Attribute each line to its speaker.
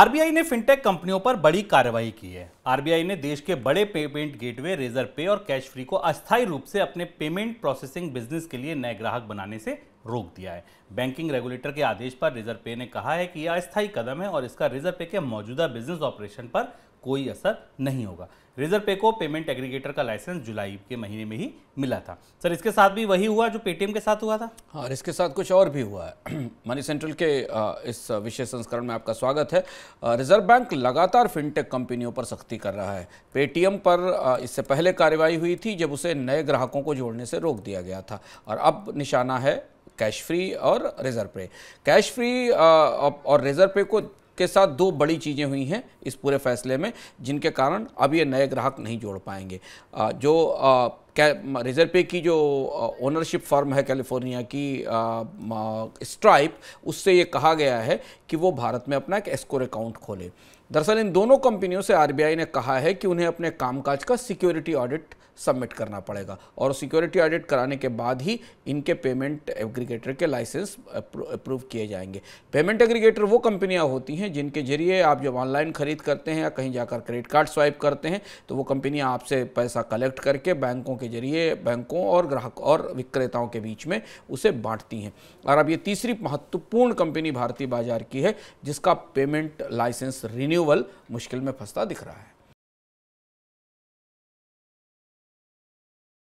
Speaker 1: RBI ने fintech कंपनियों पर बड़ी कार्रवाई की है आरबीआई ने देश के बड़े पेमेंट गेटवे रेजर पे और कैश फ्री को अस्थायी रूप से अपने पेमेंट प्रोसेसिंग बिजनेस के लिए नए ग्राहक बनाने से रोक दिया है बैंकिंग रेगुलेटर के आदेश पर रिजर्व पे ने कहा है कि यह अस्थायी कदम है और इसका रिजर्व पे के मौजूदा बिजनेस ऑपरेशन पर कोई असर नहीं होगा रिजर्व पे को पेमेंट एग्रीगेटर का लाइसेंस जुलाई के महीने में ही मिला था सर इसके साथ भी वही हुआ जो पेटीएम के साथ हुआ था
Speaker 2: हाँ और इसके साथ कुछ और भी हुआ है मनी सेंट्रल के इस विशेष संस्करण में आपका स्वागत है रिजर्व बैंक लगातार फिनटेक कंपनियों पर सख्ती सख्ती कर रहा है पेटीएम पर इससे पहले कार्रवाई हुई थी जब उसे नए ग्राहकों को जोड़ने से रोक दिया गया था और अब निशाना है कैश फ्री और रिजर्व पे कैश फ्री और रिजर्व पे को के साथ दो बड़ी चीज़ें हुई हैं इस पूरे फैसले में जिनके कारण अब ये नए ग्राहक नहीं जोड़ पाएंगे जो रिजर्व पे की जो ओनरशिप फर्म है कैलिफोर्निया की स्ट्राइप उससे ये कहा गया है कि वो भारत में अपना एक एस्कोर अकाउंट खोले दरअसल इन दोनों कंपनियों से आरबीआई ने कहा है कि उन्हें अपने कामकाज का सिक्योरिटी ऑडिट सबमिट करना पड़ेगा और सिक्योरिटी ऑडिट कराने के बाद ही इनके पेमेंट एग्रीगेटर के लाइसेंस अप्रूव किए जाएंगे पेमेंट एग्रीगेटर वो कंपनियां होती हैं जिनके जरिए आप जब ऑनलाइन खरीद करते हैं या कहीं जाकर क्रेडिट कार्ड स्वाइप करते हैं तो वो कंपनियां आपसे पैसा कलेक्ट करके बैंकों के जरिए बैंकों और ग्राहक और विक्रेताओं के बीच में उसे बांटती हैं और अब ये तीसरी महत्वपूर्ण कंपनी भारतीय बाजार की है जिसका पेमेंट लाइसेंस रिन्यूअल मुश्किल में फंसता दिख रहा है